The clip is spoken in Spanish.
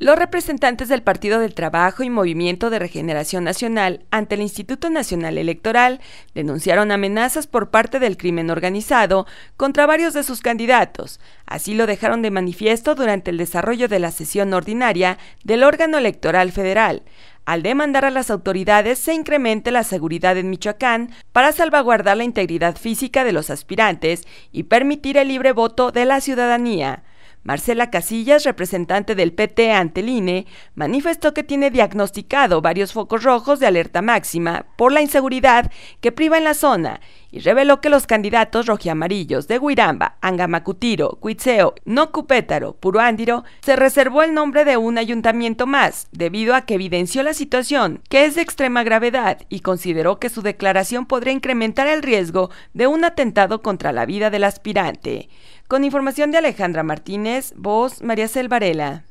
Los representantes del Partido del Trabajo y Movimiento de Regeneración Nacional ante el Instituto Nacional Electoral denunciaron amenazas por parte del crimen organizado contra varios de sus candidatos. Así lo dejaron de manifiesto durante el desarrollo de la sesión ordinaria del órgano electoral federal al demandar a las autoridades se incremente la seguridad en Michoacán para salvaguardar la integridad física de los aspirantes y permitir el libre voto de la ciudadanía. Marcela Casillas, representante del PT ante el INE, manifestó que tiene diagnosticado varios focos rojos de alerta máxima por la inseguridad que priva en la zona y reveló que los candidatos rojiamarillos de Guiramba, Angamacutiro, Cuitseo, No Cupétaro, Puruándiro, se reservó el nombre de un ayuntamiento más, debido a que evidenció la situación, que es de extrema gravedad, y consideró que su declaración podría incrementar el riesgo de un atentado contra la vida del aspirante. Con información de Alejandra Martínez, voz María Selvarela.